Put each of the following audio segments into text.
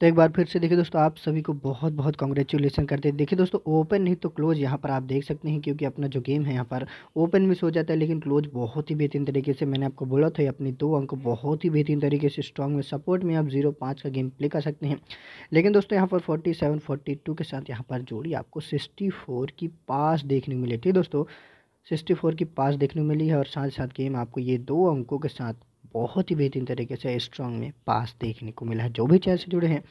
तो एक बार फिर से देखिए दोस्तों आप सभी को बहुत बहुत कॉन्ग्रेचुलेसन करते हैं देखिए दोस्तों ओपन नहीं तो क्लोज यहाँ पर आप देख सकते हैं क्योंकि अपना जो गेम है यहाँ पर ओपन मिस हो जाता है लेकिन क्लोज बहुत ही बेहतरीन तरीके से मैंने आपको बोला था अपनी दो अंक बहुत ही बेहतरीन तरीके से स्ट्रॉन्ग में सपोर्ट में आप जीरो पाँच का गेम प्ले कर सकते हैं लेकिन दोस्तों यहाँ पर फोर्टी सेवन फोर्टी टू के साथ यहाँ पर जोड़ी आपको सिक्सटी फोर की पास देखने को मिली ठीक दोस्तों सिक्सटी फोर की पास देखने को मिली है और साथ ही साथ गेम आपको ये दो अंकों के साथ बहुत ही बेहतरीन तरीके से स्ट्रॉन्ग में पास देखने को मिला है जो भी चैनल से जुड़े हैं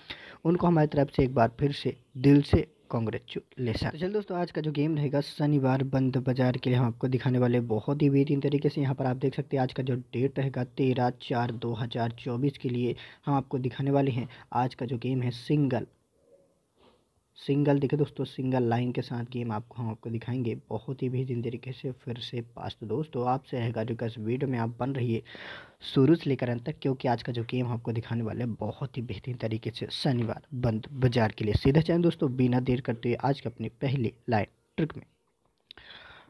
उनको हमारी तरफ से एक बार फिर से दिल से कॉन्ग्रेचुलेसन तो चल दोस्तों आज का जो गेम रहेगा शनिवार बंद बाजार के लिए हम आपको दिखाने वाले बहुत ही बेहतरीन तरीके से यहाँ पर आप देख सकते हैं आज का जो डेट रहेगा तेरह चार दो हज़ार चौबीस के लिए हम आपको दिखाने वाले हैं आज का जो गेम है सिंगल सिंगल देखे दोस्तों सिंगल लाइन के साथ गेम आपको हम आपको दिखाएंगे बहुत ही बेहतरीन तरीके से फिर से पास तो दोस्तों आपसे रहेगा जो इस वीडियो में आप बन रही है शुरू से लेकर अंत तक क्योंकि आज का जो गेम आपको दिखाने वाले हैं बहुत ही बेहतरीन तरीके से शनिवार बंद बाजार के लिए सीधा चाहें दोस्तों बिना देर करते हुए आज के अपने पहले लाइन ट्रिक में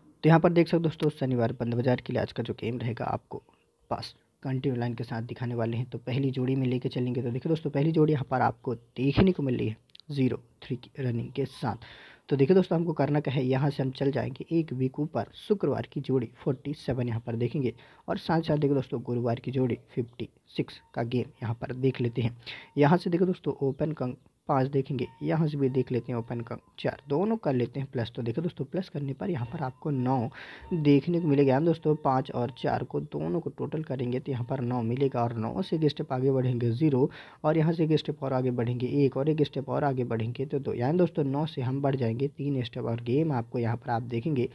तो यहाँ पर देख सकते दोस्तों शनिवार बंद बाजार के लिए आज का जो गेम रहेगा आपको पास कंटिन्यू लाइन के साथ दिखाने वाले हैं तो पहली जोड़ी में लेके चलेंगे तो देखिए दोस्तों पहली जोड़ी यहाँ पर आपको देखने को मिल रही है ज़ीरो थ्री की रनिंग के साथ तो देखिए दोस्तों हमको करना क्या है यहाँ से हम चल जाएंगे एक वीक ऊपर शुक्रवार की जोड़ी फोर्टी सेवन यहाँ पर देखेंगे और साथ साथ देखो दोस्तों गुरुवार की जोड़ी फिफ्टी सिक्स का गेम यहाँ पर देख लेते हैं यहाँ से देखो दोस्तों ओपन पाँच देखेंगे यहाँ से भी देख लेते हैं ओपन का चार दोनों कर लेते हैं प्लस तो देखो दोस्तों प्लस करने पर यहाँ पर आपको नौ देखने को मिलेगा हम दोस्तों पाँच और चार को दोनों को टोटल करेंगे तो यहाँ पर नौ मिलेगा और नौ से एक स्टेप आगे बढ़ेंगे ज़ीरो और यहाँ से एक स्टेप और आगे बढ़ेंगे एक और एक स्टेप और आगे बढ़ेंगे तो दो यानी दोस्तों नौ से हम बढ़ जाएंगे तीन स्टेप और गेम आपको यहाँ पर आप देखेंगे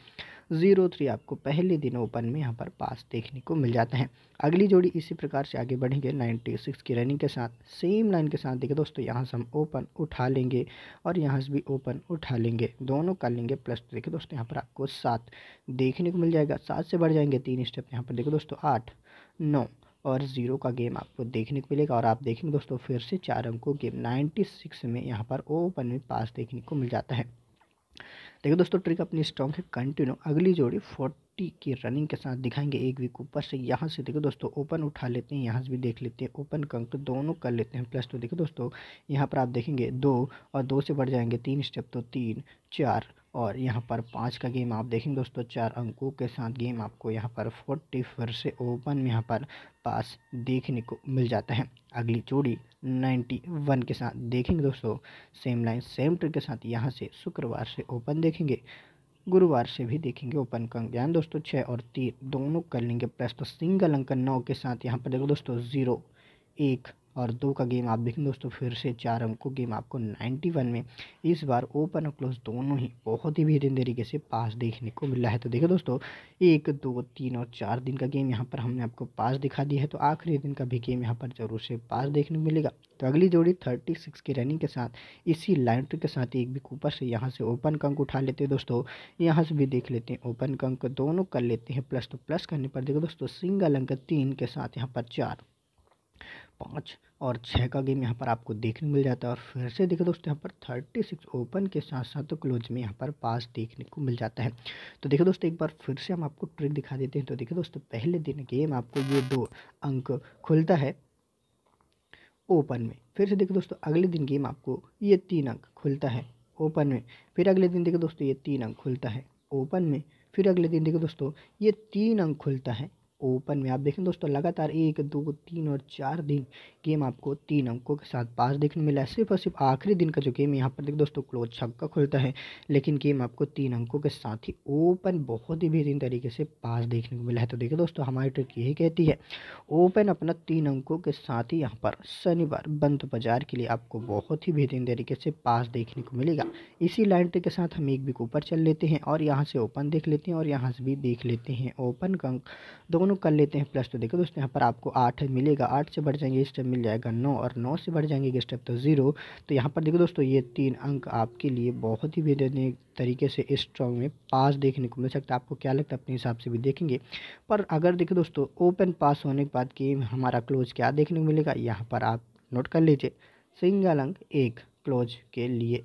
जीरो थ्री आपको पहले दिन ओपन में यहाँ पर पास देखने को मिल जाते हैं अगली जोड़ी इसी प्रकार से आगे बढ़ेंगे नाइन्टी सिक्स की रनिंग के साथ सेम लाइन के साथ देखिए दोस्तों यहाँ से हम ओपन उठा लेंगे और यहाँ से भी ओपन उठा लेंगे दोनों कर लेंगे प्लस तो देखिए दोस्तों यहाँ पर आपको सात देखने को मिल जाएगा सात से बढ़ जाएंगे तीन स्टेप यहाँ पर देखो दोस्तों आठ नौ और ज़ीरो का गेम आपको देखने को मिलेगा और आप देखेंगे दोस्तों फिर से चार अंकों को गेम नाइन्टी सिक्स में यहाँ पर ओपन में पास देखने को मिल जाता है देखो तो दोस्तों ट्रिक अपनी स्ट्रॉन्ग है कंटिन्यू अगली जोड़ी फोर्टी की रनिंग के साथ दिखाएंगे एक वीक ऊपर से यहाँ से देखो दोस्तों ओपन उठा लेते हैं यहाँ से भी देख लेते हैं ओपन कंक तो दोनों कर लेते हैं प्लस तो देखो दोस्तों यहाँ पर आप देखेंगे दो और दो से बढ़ जाएंगे तीन स्टेप तो तीन चार और यहाँ पर पाँच का गेम आप देखेंगे दोस्तों चार अंकों के साथ गेम आपको यहाँ पर फोर्टी फोर से ओपन यहाँ पर पास देखने को मिल जाता है अगली जोड़ी नाइन्टी वन के साथ देखेंगे दोस्तों सेम लाइन सेम ट्रिक के साथ यहाँ से शुक्रवार से ओपन देखेंगे गुरुवार से भी देखेंगे ओपन का ज्ञान दोस्तों छः और तीन दोनों कर लेंगे प्लस तो सिंगल अंक नौ के साथ यहाँ पर देखो दोस्तों ज़ीरो एक और दो का गेम आप देखें दोस्तों फिर से चार अंकों गेम आपको 91 में इस बार ओपन और क्लोज दोनों ही बहुत ही बेहतरीन तरीके से पास देखने को मिला है तो देखो दोस्तों एक दो तीन और चार दिन का गेम यहाँ पर हमने आपको पास दिखा दिया है तो आखिरी दिन का भी गेम यहाँ पर जरूर से पास देखने को मिलेगा तो अगली जोड़ी थर्टी सिक्स की रनिंग के साथ इसी लाइन के साथ एक भी कूपर से यहाँ से ओपन कंक उठा लेते हैं दोस्तों यहाँ से भी देख लेते हैं ओपन कंक दोनों कर लेते हैं प्लस तो प्लस करने पर देखो दोस्तों सिंगल अंक तीन के साथ यहाँ पर चार पाँच और छः का गेम यहाँ पर आपको देखने मिल जाता है और फिर से देखो दोस्तों यहाँ पर थर्टी सिक्स ओपन के साथ साथ तो क्लोज में यहाँ पर पास देखने को मिल जाता है तो देखो दोस्तों एक बार फिर से हम आपको ट्रिक दिखा देते हैं तो देखो दोस्तों पहले दिन गेम आपको ये दो अंक खुलता है ओपन में फिर से देखो दोस्तों अगले दिन गेम आपको ये तीन अंक खुलता है ओपन में फिर अगले दिन देखो दोस्तों ये तीन अंक खुलता है ओपन में फिर अगले दिन देखो दोस्तों ये तीन अंक खुलता है ओपन में आप देखें दोस्तों लगातार एक दो तीन और चार दिन गेम आपको तीन अंकों के साथ पास देखने मिला है सिर्फ और सिर्फ आखिरी दिन का जो गेम यहाँ पर देख दोस्तों क्लोज छक्का खुलता है लेकिन गेम आपको तीन अंकों के साथ ही ओपन बहुत ही बेहतरीन तरीके से पास देखने को मिला है तो देखिए दोस्तों हमारी ट्रिक यही कहती है ओपन अपना तीन अंकों के साथ ही यहाँ पर शनिवार बंद बाजार के लिए आपको बहुत ही बेहतरीन तरीके से पास देखने को मिलेगा इसी लाइन ट्रिक के साथ हम एक बिक ऊपर चल लेते हैं और यहाँ से ओपन देख लेते हैं और यहाँ से भी देख लेते हैं ओपन का दो दोनों कर लेते हैं प्लस तो देखो दोस्तों यहाँ पर आपको आठ मिलेगा आठ से बढ़ जाएंगे स्टेप मिल जाएगा नौ और नौ से बढ़ जाएंगे स्टेप तो ज़ीरो तो यहाँ पर देखो दोस्तों ये तीन अंक आपके लिए बहुत ही बेहतरीन तरीके से स्ट्रॉन्ग में पास देखने को मिल सकता है आपको क्या लगता है अपने हिसाब से भी देखेंगे पर अगर देखो दोस्तों ओपन पास होने के बाद गेम हमारा क्लोज क्या देखने को मिलेगा यहाँ पर आप नोट कर लीजिए सिंगल अंक एक क्लोज के लिए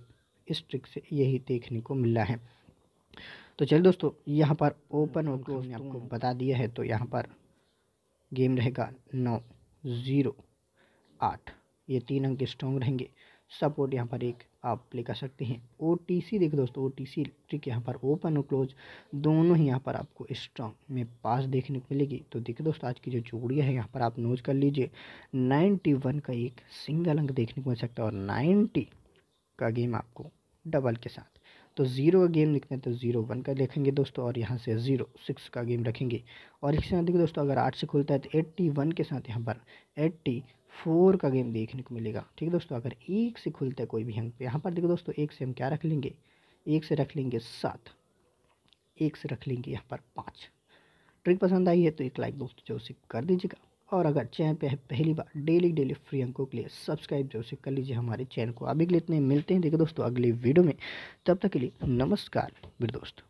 स्ट्रिक से यही देखने को मिला है तो चलिए दोस्तों यहाँ पर ओपन और क्लोज ने आपको हाँ। बता दिया है तो यहाँ पर गेम रहेगा नौ ज़ीरो आठ ये तीन अंक स्ट्रॉन्ग रहेंगे सपोर्ट यहाँ पर एक आप प्ले कर सकते हैं ओ टी सी देखो दोस्तों ओ टी सी ट्रिक यहाँ पर ओपन और क्लोज दोनों ही यहाँ पर आपको स्ट्रॉन्ग में पास देखने को मिलेगी तो देखिए दोस्तों आज की जो जोड़ियाँ है यहाँ पर आप नोज कर लीजिए नाइन्टी वन का एक सिंगल अंक देखने को मिल सकता है और नाइन्टी का गेम आपको डबल के साथ तो ज़ीरो का गेम लिखते हैं तो ज़ीरो वन का लिखेंगे दोस्तों और यहाँ से ज़ीरो सिक्स का गेम रखेंगे और इसके साथ देखिए दोस्तों अगर आठ से खुलता है तो एट्टी वन के साथ यहाँ पर एट्टी फोर का गेम देखने को मिलेगा ठीक है दोस्तों अगर एक से खुलता है कोई भी अंक यहाँ पर देखो दोस्तों एक से हम क्या रख लेंगे एक से रख लेंगे सात एक से रख लेंगे यहाँ पर पाँच ट्रिक पसंद आई है तो एक लाइक दोस्तों जो उसे कर दीजिएगा और अगर चैनल पे पहली बार डेली डेली फ्री अंकों के लिए सब्सक्राइब जरूर से कर लीजिए हमारे चैनल को अभी के लिए इतने मिलते हैं देखिए दोस्तों अगली वीडियो में तब तक के लिए नमस्कार मेरे दोस्तों